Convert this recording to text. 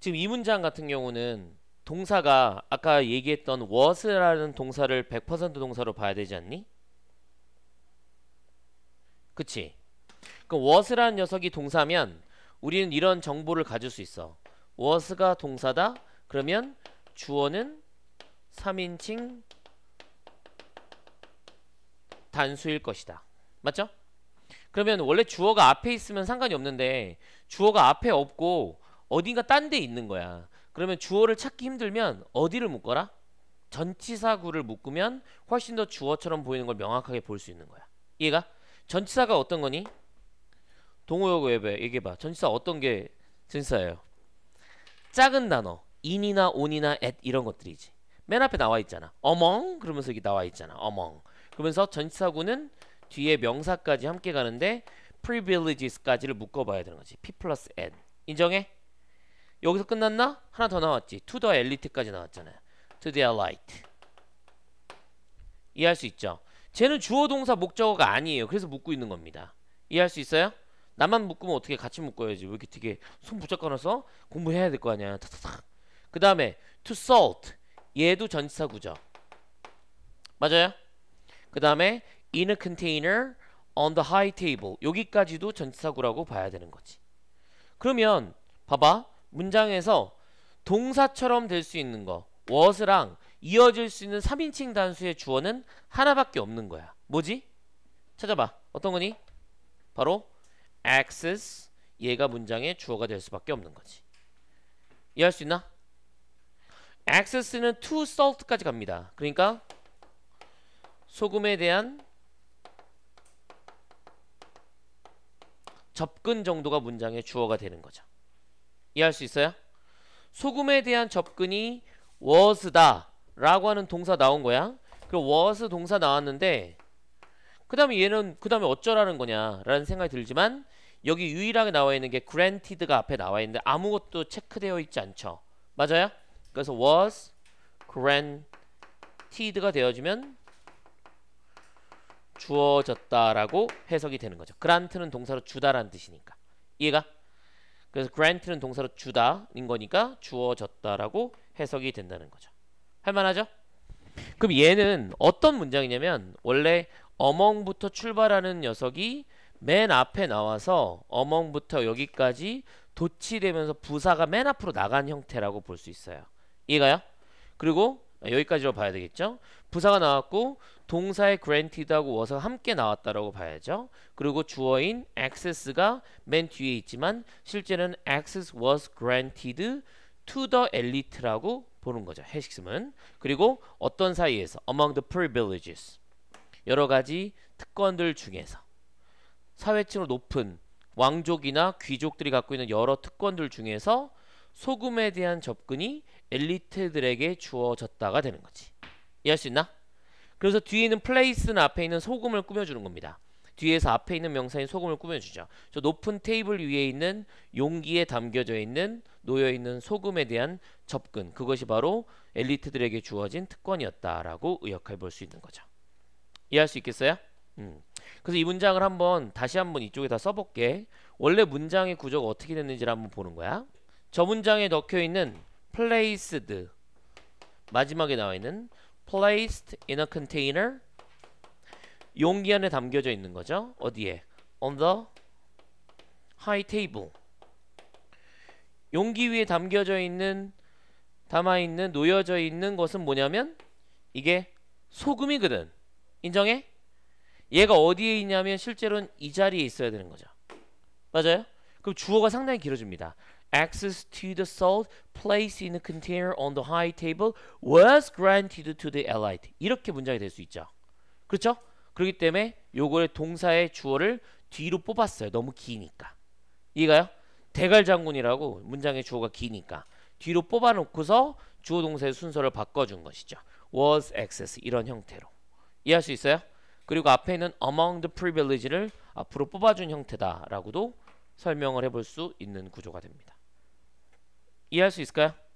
지금 이 문장 같은 경우는 동사가 아까 얘기했던 was라는 동사를 100% 동사로 봐야 되지 않니? 그치? 그럼 was라는 녀석이 동사면 우리는 이런 정보를 가질 수 있어. was가 동사다? 그러면 주어는 3인칭 단수일 것이다. 맞죠? 그러면 원래 주어가 앞에 있으면 상관이 없는데 주어가 앞에 없고 어딘가 딴 데 있는 거야. 그러면 주어를 찾기 힘들면 어디를 묶어라? 전치사구를 묶으면 훨씬 더 주어처럼 보이는 걸 명확하게 볼 수 있는 거야. 이해가? 전치사가 어떤 거니? 동호여고 웹에 얘기해봐. 전치사 어떤 게 전치사예요? 작은 단어, in이나 on이나 at 이런 것들이지. 맨 앞에 나와 있잖아. among 그러면서 여기 나와 있잖아. among 그러면서 전치사구는 뒤에 명사까지 함께 가는데 privileges까지를 묶어봐야 되는 거지. p 플러스 n 인정해? 여기서 끝났나? 하나 더 나왔지. 투더 엘리트까지 나왔잖아요. 투 the e l i t 이해할 수 있죠? 쟤는 주어 동사 목적어가 아니에요. 그래서 묶고 있는 겁니다. 이해할 수 있어요? 나만 묶으면 어떻게 같이 묶어야지. 왜 이렇게 되게 손 붙잡거나서 공부해야 될 거 아니야. 타타탁. 그 다음에 to salt. 얘도 전치사구죠. 맞아요? 그 다음에 in a container on the high table. 여기까지도 전치사구라고 봐야 되는 거지. 그러면 봐봐. 문장에서 동사처럼 될 수 있는 거 was랑 이어질 수 있는 3인칭 단수의 주어는 하나밖에 없는 거야 뭐지? 찾아봐 어떤 거니? 바로 access 얘가 문장의 주어가 될 수밖에 없는 거지 이해할 수 있나? access는 to salt까지 갑니다 그러니까 소금에 대한 접근 정도가 문장의 주어가 되는 거죠 이해할 수 있어요? 소금에 대한 접근이 was다 라고 하는 동사 나온 거야 그럼 was 동사 나왔는데 그 다음에 얘는 그 다음에 어쩌라는 거냐 라는 생각이 들지만 여기 유일하게 나와 있는 게 granted가 앞에 나와 있는데 아무것도 체크되어 있지 않죠 맞아요? 그래서 was granted가 되어지면 주어졌다라고 해석이 되는 거죠. grant는 동사로 주다라는 뜻이니까. 이해가? 그래서 grant는 동사로 주다인 거니까 주어졌다라고 해석이 된다는 거죠. 할만하죠? 그럼 얘는 어떤 문장이냐면 원래 어멍부터 출발하는 녀석이 맨 앞에 나와서 어멍부터 여기까지 도치되면서 부사가 맨 앞으로 나간 형태라고 볼 수 있어요. 이해가요? 그리고 네, 여기까지로 봐야 되겠죠? 부사가 나왔고 동사의 granted하고 워서 함께 나왔다라고 봐야죠. 그리고 주어인 access가 맨 뒤에 있지만 실제는 access was granted to the elite라고 보는 거죠. 해식스은 그리고 어떤 사이에서 among the privileges 여러 가지 특권들 중에서 사회층으로 높은 왕족이나 귀족들이 갖고 있는 여러 특권들 중에서 소금에 대한 접근이 엘리트들에게 주어졌다가 되는 거지. 이해할 수 있나? 그래서 뒤에 있는 플레이스는 앞에 있는 소금을 꾸며주는 겁니다. 뒤에서 앞에 있는 명사인 소금을 꾸며주죠. 저 높은 테이블 위에 있는 용기에 담겨져 있는 놓여있는 소금에 대한 접근 그것이 바로 엘리트들에게 주어진 특권이었다라고 의역해 볼 수 있는 거죠. 이해할 수 있겠어요? 음. 그래서 이 문장을 한번 다시 한번 이쪽에다 써볼게. 원래 문장의 구조가 어떻게 됐는지를 한번 보는 거야. 저 문장에 넣혀 있는 placed 마지막에 나와 있는 placed in a container 용기 안에 담겨져 있는 거죠. 어디에? on the high table 용기 위에 담겨져 있는 담아있는 놓여져 있는 것은 뭐냐면 이게 소금이거든 인정해? 얘가 어디에 있냐면 실제로는 이 자리에 있어야 되는 거죠 맞아요? 그럼 주어가 상당히 길어집니다 access to the salt placed in a container on the high table was granted to the elite. 이렇게 문장이 될 수 있죠. 그렇죠? 그렇기 때문에 요거를 동사의 주어를 뒤로 뽑았어요. 너무 기니까. 이해가요? 대갈 장군이라고 문장의 주어가 기니까 뒤로 뽑아놓고서 주어 동사의 순서를 바꿔준 것이죠. was access 이런 형태로 이해할 수 있어요? 그리고 앞에 있는 among the privilege를 앞으로 뽑아준 형태다라고도 설명을 해볼 수 있는 구조가 됩니다. y así es que